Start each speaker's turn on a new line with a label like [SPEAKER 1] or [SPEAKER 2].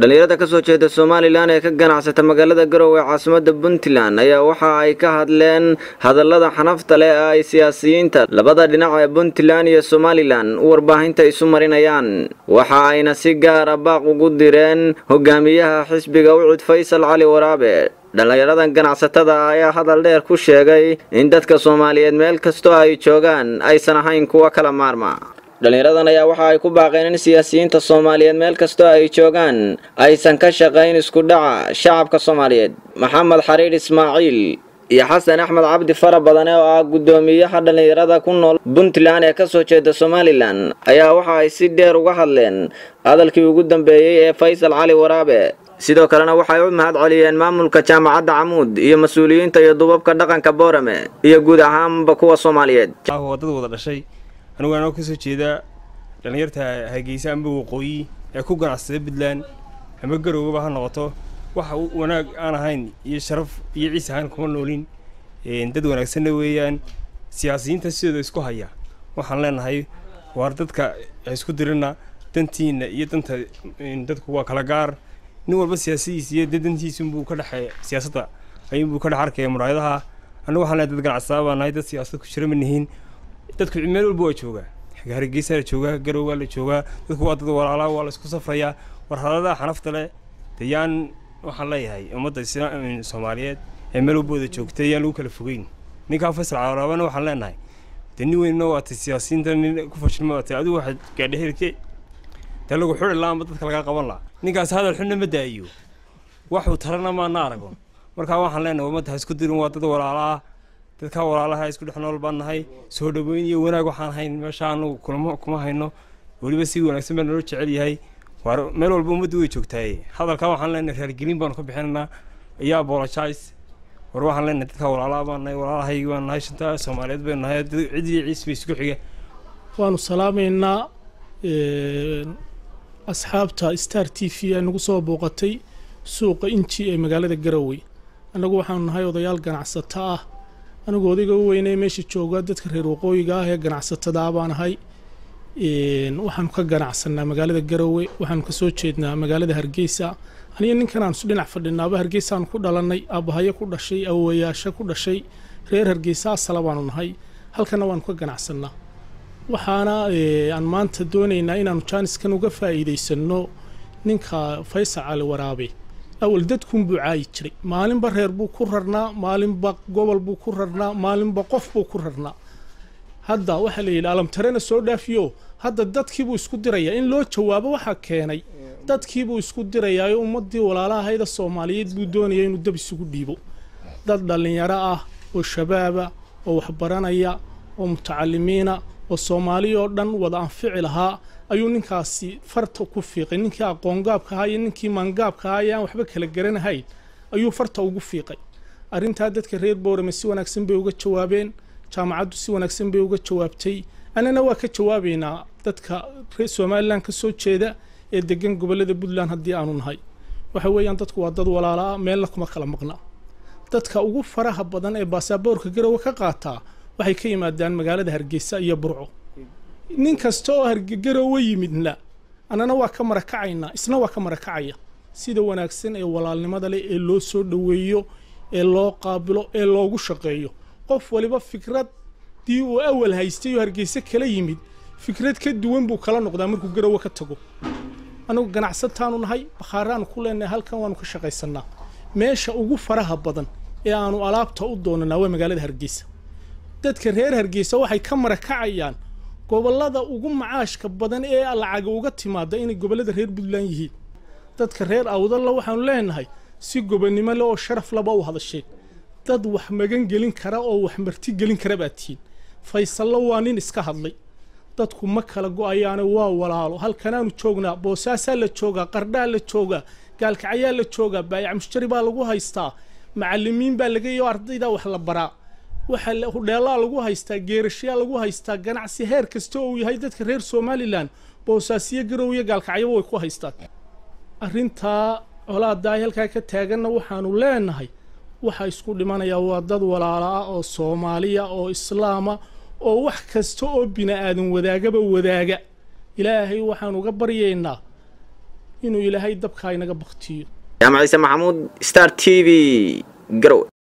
[SPEAKER 1] dhallinyarada ka soo jeeda somalilan ee ka ganacsata magaalada garowe ee caasimadda puntland ayaa waxa ay ka hadleen hadallada xanafta leh ee ay siyaasiyiinta labada dhinac ee puntland iyo somalilan u warbaahinta isu marinayaan waxa ayna si gaara ah baaq ugu direen hogaamiyaha xisbiga ucud faysal cali waraabe dhallinyaradan ganacsatada ayaa hadal dheer ku sheegay in dadka soomaaliyeed meel kastoo ay joogaan aysan ahayn kuwa kala maarma dhallinyaradan ayaa waxa ay ku baaqeen in siyaasiyiinta soomaaliyeed meel kastoo ay joogaan aysan ka shaqayn dhaca shacabka soomaaliyeed maxamed xariir ismaaciil iyo xasan axmed cabdi fara badane oo ah guddoomiyaha dhallinyarada ku nool puntland ee kasoo jeeda somalilan ayaa waxa ay si dheer uga hadleen hadalkii ugu dambeeyey ee faysal cali waraabe sidoo kalena waxay u mahad celiyeen maamulka jaamacadda camuud iyo mas-uuliyiinta iyo dubabka dhaqanka boorame iyo guud ahaanba kuwa soomaaliyeed
[SPEAKER 2] wadad wada dhashay anigu anoo kasoo jeedaa dhallinyarta hargeysa amba waqooyi ee ku ganacsada puntland ama garowaba ha noqoto wax wanaag aan ahayn iyo sharaf iyo ciise ahaan kuma noolin dad wanaagsanna weeyaan siyaasiyiinta sidooda isku haya waxaan leenahay waar dadka isku dirina dantiina iyo danta dadku waa kala gaar nin walba siyaasadiis iyo dee dantiisunbuu ka dhexe siyaasadda ayuunbuu ka dhex arkaya muraayadaha annagu waxaan leenahay dad ganacsadaa baa nahay dad siyaasad ku jira ma nihiin dadku meel walba waa joogaa hargeysaa la joogaa garow la joogaa dadku waa dad walaalaa waa la safrayaa war hadaladaa xanafta leh de yaan waxaan leeyahay ummadda soomaaliyeed ee meel walbooda wada joogta yaan lagu kala fogeyn ninkaa faysal caraabana waxaan leenahay de nin weynna waatay siyaasiyiinta nin ku fashilma waatay adigu waxaad gaadhahelke dee lagu xuri laha ama dadka lagaa qaban laha ninkaas hadal xunna ma daa'iyo waxuu tarana maana arago markaa waxaan leenahay ummadda ha isku dirin waa dad walaalaa dadka walaalaha isku nool baan nahay soo dhaweyn iyo wanaag waxaan hayn meesha kulamo kuma hayno weliba si wanaagsan baa naloo jecel yahay waar meel walba ummaddu way joogtaaye hadalkaa waxaan leenahay raargelin baanu ka bixinaynaa iyo apologise war waxaan leenahay dadka walaalaha baan nahay walaalahaygii baan nahay shantaa soomaaliyeed baynu nahay cidiyo ciis isku xiga
[SPEAKER 3] waanu salaamaynaa asxaabta star t v ee nagu soo booqatay suuqa inji ee magaalada garowe annagu waxaanu nahay odayaal ganacsata ah anigu odayga u weynay meesha jooga dadka reer waqooyiga ah ee ganacsatada ah baan ahay waxaanu ka ganacsanaa magaalada garowe waxaanu kasoo jeednaa magaalada hargeysa aniga ninkan aan su dhinac fadhinaaba hargeysaanu ku dhalanay aabbahayo ku dhashay awowayaasho ku dhashay reer hargeysa asala baanu nahay halkana waanu ka ganacsanaa waxaana aan maanta doonaynaa inaanu jaaniskan uga faa'iidaysano ninka faysal cali waraabe awal dadkun buu caayi jiray maalinba reer buu ku rarnaa maalinba gobol buu ku rarnaa maalinba qof buu ku rarnaa hadda waxaa la yidhi alamtarena soo dhaafiyo hadda dadkiibuu isku dirayaa in loo jawaabo waxaa keenay dadkiibuu isku dirayaa dirayaayo ummaddii walaalahayda soomaaliyeed buu doonaya inuu dab isugu dhiibo dad dhallinyaro ah oo shabaaba oo waxbaranaya oo mutacalimiina oo soomaali oo dhan wada anfici lahaa ayuu ninkaasi farta ku fiiqay ninkii aqoongaabka ahaa iyo ninkii maangaabka ahaa ee aan waxba kala garanahayn ayuu farta ugu fiiqay arrintaa dadka reer boorame si wanaagsan bay uga jawaabeen jaamacaddu si wanaagsan bay uga jawaabtay annana waa ka jawaabaynaa dadka somalilan ka soo jeeda ee degan gobollada puntland haddii aanu nahay waxa weeyaan dadku waa dad walaalaa meelna kuma kala maqna dadka ugu faraha badan ee baasaboorka garowe ka qaataa waxay ka yimaadaan magaalada hargeysa iyo burco nin kasta oo hargegarowa yimidna annana waa ka marakacaynaa isna waa ka marakacaya sida wanaagsan ee walaalnimada leh ee loo soo dhoweeyo ee loo qaabilo ee loogu shaqeeyo qof waliba fikraddii uu awal haystay oo hargeysa kala yimid fikrad ka duwan buu kala noqdaa markuu garowe ka tago annagu ganacsataanu nahay bakhaaraanu ku leenahay halkan waanu ka shaqaysannaa meesha ugu faraha badan ee aanu alaabta u doonanaa waa magaalada hargeysa dadka reer hargeysa waxay ka marakacayaan gobollada ugu macaashka badan ee lacaga uga timaada inay gobollada reer puntland yihiin dadka reer awdalla waxaanu leenahay si gobonnimo leh oo sharaf laba u hadasheen dad wax magan gelin kara oo wax marti gelin kara baa tihiin faysallo waa nin iska hadlay dadku ma kala go-ayaane waa walaalo halkanaanu joognaa boosaasaa la joogaa qardhaa la joogaa gaalkacyaa la joogaa baayac baa lagu haystaa macallimiin baa laga iyo ardaydaa wax la baraa waxaa hudheelaa lagu haystaa geerashyaa lagu haystaa ganacsi heer kasta oo uu yahay dadka reer somalilan boosaasiyo garow iyo gaalkacyaba way ku haystaan arrintaa colaadaay halkaa ka taaganna waxaanu leenahay waxaa isku dhimanayaa waa dad walaala ah oo soomaaliya oo islaama oo wax kasta oo bini aadan wadaagaba wadaaga ilaahay waxaan uga baryaynaa inuu ilaahay dabkaa inaga baktiyo
[SPEAKER 1] jaamac maxamuud star t v garow